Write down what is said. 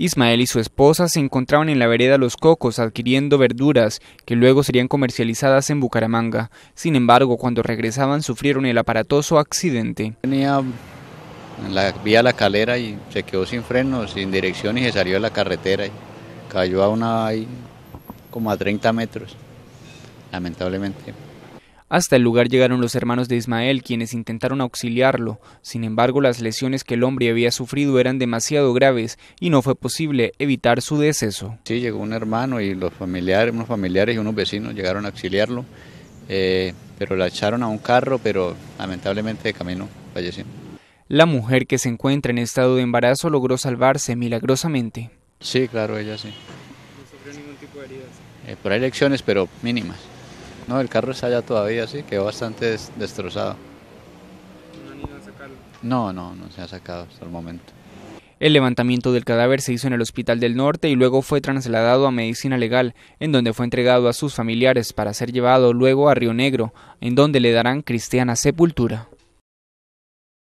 Ismael y su esposa se encontraban en la vereda Los Cocos adquiriendo verduras que luego serían comercializadas en Bucaramanga. Sin embargo, cuando regresaban sufrieron el aparatoso accidente. Tenía la vía La Calera y se quedó sin frenos, sin dirección y se salió de la carretera y cayó a una ahí, como a 30 metros, lamentablemente. Hasta el lugar llegaron los hermanos de Ismael, quienes intentaron auxiliarlo. Sin embargo, las lesiones que el hombre había sufrido eran demasiado graves y no fue posible evitar su deceso. Sí, llegó un hermano y los familiares, unos familiares y unos vecinos llegaron a auxiliarlo, eh, pero la echaron a un carro, pero lamentablemente de camino falleció. La mujer que se encuentra en estado de embarazo logró salvarse milagrosamente. Sí, claro, ella sí. ¿No sufrió ningún tipo de heridas? Eh, por ahí pero mínimas. No, el carro está allá todavía, sí, quedó bastante destrozado. No No, no, no se ha sacado hasta el momento. El levantamiento del cadáver se hizo en el Hospital del Norte y luego fue trasladado a Medicina Legal, en donde fue entregado a sus familiares para ser llevado luego a Río Negro, en donde le darán cristiana sepultura.